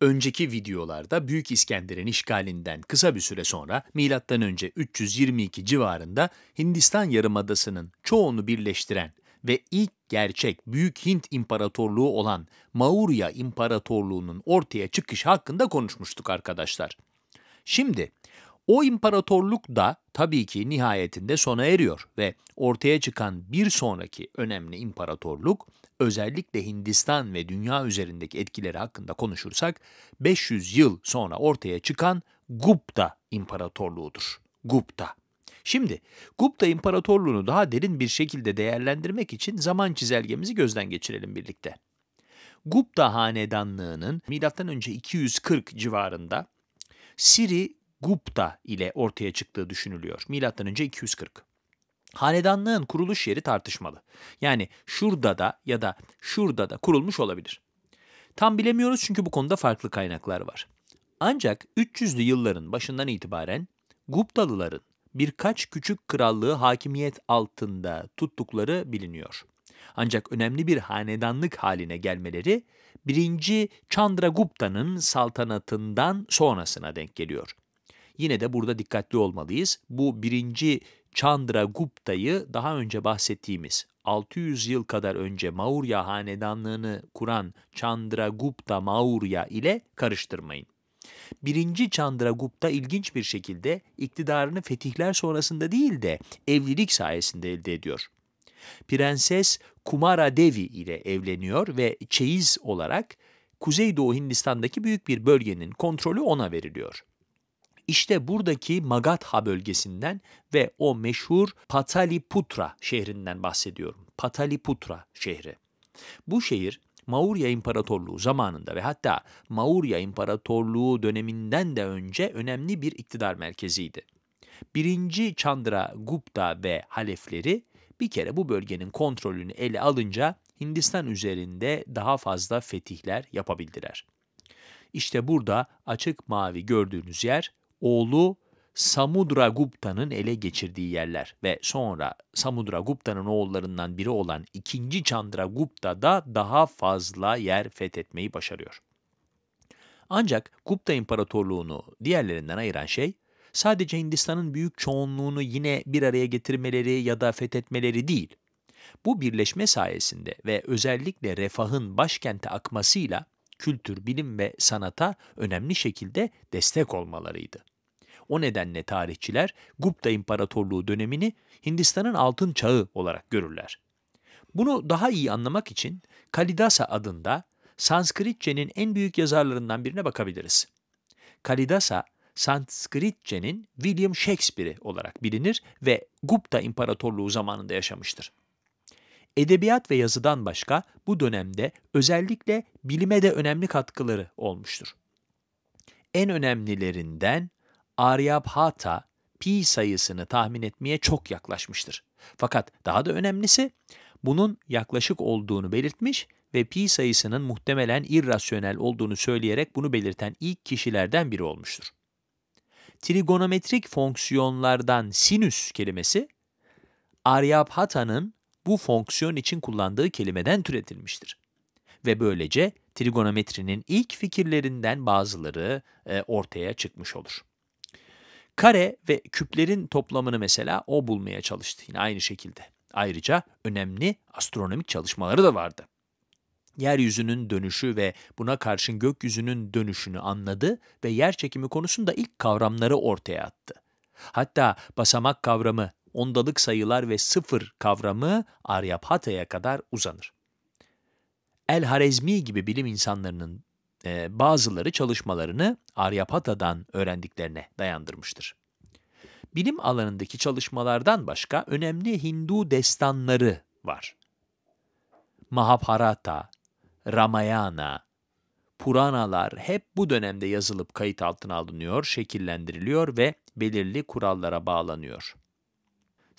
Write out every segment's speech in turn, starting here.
Önceki videolarda Büyük İskender'in işgalinden kısa bir süre sonra M.Ö. 322 civarında Hindistan yarımadasının çoğunu birleştiren ve ilk gerçek Büyük Hint İmparatorluğu olan Maurya İmparatorluğu'nun ortaya çıkışı hakkında konuşmuştuk arkadaşlar. Şimdi o imparatorluk da tabii ki nihayetinde sona eriyor ve ortaya çıkan bir sonraki önemli imparatorluk özellikle Hindistan ve dünya üzerindeki etkileri hakkında konuşursak 500 yıl sonra ortaya çıkan Gupta İmparatorluğu'dur. Gupta. Şimdi Gupta İmparatorluğu'nu daha derin bir şekilde değerlendirmek için zaman çizelgemizi gözden geçirelim birlikte. Gupta Hanedanlığı'nın M.Ö. 240 civarında Siri Gupta ile ortaya çıktığı düşünülüyor. M.Ö. 240. Hanedanlığın kuruluş yeri tartışmalı. Yani şurada da ya da şurada da kurulmuş olabilir. Tam bilemiyoruz çünkü bu konuda farklı kaynaklar var. Ancak 300'lü yılların başından itibaren Guptalıların birkaç küçük krallığı hakimiyet altında tuttukları biliniyor. Ancak önemli bir hanedanlık haline gelmeleri 1. Chandragupta'nın saltanatından sonrasına denk geliyor. Yine de burada dikkatli olmalıyız. Bu birinci Chandra Gupta'yı daha önce bahsettiğimiz 600 yıl kadar önce Maurya hanedanlığını kuran Chandra Gupta Maurya ile karıştırmayın. Birinci Chandragupta ilginç bir şekilde iktidarını fetihler sonrasında değil de evlilik sayesinde elde ediyor. Prenses Kumara Devi ile evleniyor ve çeyiz olarak Kuzeydoğu Hindistan'daki büyük bir bölgenin kontrolü ona veriliyor. İşte buradaki Magadha bölgesinden ve o meşhur Pataliputra şehrinden bahsediyorum. Pataliputra şehri. Bu şehir Maurya İmparatorluğu zamanında ve hatta Maurya İmparatorluğu döneminden de önce önemli bir iktidar merkeziydi. Birinci Chandra Gupta ve halefleri bir kere bu bölgenin kontrolünü ele alınca Hindistan üzerinde daha fazla fetihler yapabildiler. İşte burada açık mavi gördüğünüz yer oğlu Samudra Gupta'nın ele geçirdiği yerler ve sonra Samudra Gupta'nın oğullarından biri olan 2. Chandra Gupta da daha fazla yer fethetmeyi başarıyor. Ancak Gupta İmparatorluğunu diğerlerinden ayıran şey, sadece Hindistan'ın büyük çoğunluğunu yine bir araya getirmeleri ya da fethetmeleri değil. Bu birleşme sayesinde ve özellikle refahın başkente akmasıyla kültür, bilim ve sanata önemli şekilde destek olmalarıydı. O nedenle tarihçiler Gupta İmparatorluğu dönemini Hindistan'ın altın çağı olarak görürler. Bunu daha iyi anlamak için Kalidasa adında Sanskritçenin en büyük yazarlarından birine bakabiliriz. Kalidasa, Sanskritçenin William Shakespeare'i olarak bilinir ve Gupta İmparatorluğu zamanında yaşamıştır edebiyat ve yazıdan başka bu dönemde özellikle bilime de önemli katkıları olmuştur. En önemlilerinden Aryabhata pi sayısını tahmin etmeye çok yaklaşmıştır. Fakat daha da önemlisi bunun yaklaşık olduğunu belirtmiş ve pi sayısının muhtemelen irrasyonel olduğunu söyleyerek bunu belirten ilk kişilerden biri olmuştur. Trigonometrik fonksiyonlardan sinüs kelimesi Aryabhata'nın bu fonksiyon için kullandığı kelimeden türetilmiştir. Ve böylece trigonometrinin ilk fikirlerinden bazıları e, ortaya çıkmış olur. Kare ve küplerin toplamını mesela o bulmaya çalıştı yine aynı şekilde. Ayrıca önemli astronomik çalışmaları da vardı. Yeryüzünün dönüşü ve buna karşın gökyüzünün dönüşünü anladı ve yer çekimi konusunda ilk kavramları ortaya attı. Hatta basamak kavramı ondalık sayılar ve sıfır kavramı Aryabhata'ya kadar uzanır. El-Harezmi gibi bilim insanlarının e, bazıları çalışmalarını Aryabhata'dan öğrendiklerine dayandırmıştır. Bilim alanındaki çalışmalardan başka önemli Hindu destanları var. Mahabharata, Ramayana, Puranalar hep bu dönemde yazılıp kayıt altına alınıyor, şekillendiriliyor ve belirli kurallara bağlanıyor.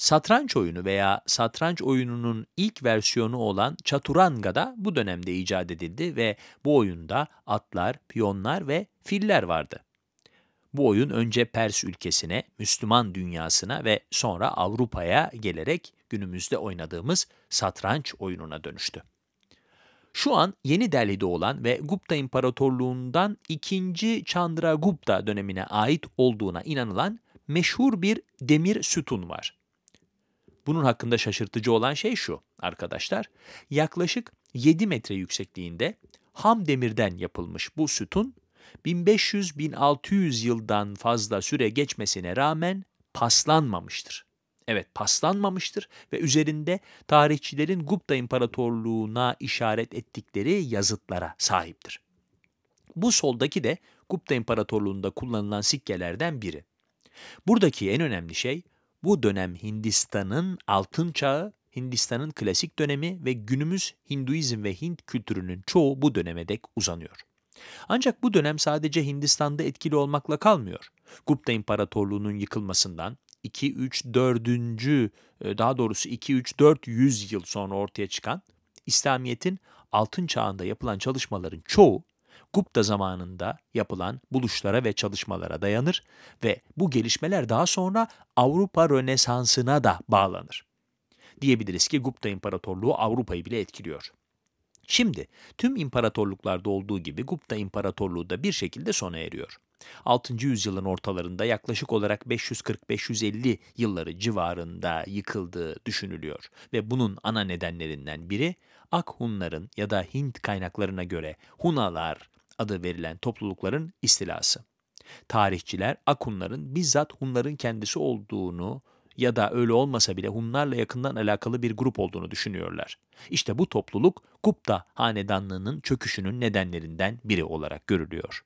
Satranç oyunu veya satranç oyununun ilk versiyonu olan çaturanga da bu dönemde icat edildi ve bu oyunda atlar, piyonlar ve filler vardı. Bu oyun önce Pers ülkesine, Müslüman dünyasına ve sonra Avrupa'ya gelerek günümüzde oynadığımız satranç oyununa dönüştü. Şu an Yeni Delhi'de olan ve Gupta İmparatorluğundan 2. Chandragupta dönemine ait olduğuna inanılan meşhur bir demir sütun var. Bunun hakkında şaşırtıcı olan şey şu arkadaşlar. Yaklaşık 7 metre yüksekliğinde ham demirden yapılmış bu sütun 1500-1600 yıldan fazla süre geçmesine rağmen paslanmamıştır. Evet paslanmamıştır ve üzerinde tarihçilerin Gupta İmparatorluğu'na işaret ettikleri yazıtlara sahiptir. Bu soldaki de Gupta İmparatorluğu'nda kullanılan sikkelerden biri. Buradaki en önemli şey bu dönem Hindistan'ın altın çağı, Hindistan'ın klasik dönemi ve günümüz Hinduizm ve Hint kültürünün çoğu bu döneme dek uzanıyor. Ancak bu dönem sadece Hindistan'da etkili olmakla kalmıyor. Gupta İmparatorluğu'nun yıkılmasından 2-3-4. E, daha doğrusu 2-3-4 yüzyıl sonra ortaya çıkan İslamiyet'in altın çağında yapılan çalışmaların çoğu Gupta zamanında yapılan buluşlara ve çalışmalara dayanır ve bu gelişmeler daha sonra Avrupa Rönesansı'na da bağlanır. Diyebiliriz ki Gupta İmparatorluğu Avrupa'yı bile etkiliyor. Şimdi tüm imparatorluklarda olduğu gibi Gupta İmparatorluğu da bir şekilde sona eriyor. 6. yüzyılın ortalarında yaklaşık olarak 540-550 yılları civarında yıkıldığı düşünülüyor ve bunun ana nedenlerinden biri Ak Hunların ya da Hint kaynaklarına göre Hunalar adı verilen toplulukların istilası. Tarihçiler Akunların bizzat Hunların kendisi olduğunu ya da öyle olmasa bile Hunlarla yakından alakalı bir grup olduğunu düşünüyorlar. İşte bu topluluk Gupta hanedanlığının çöküşünün nedenlerinden biri olarak görülüyor.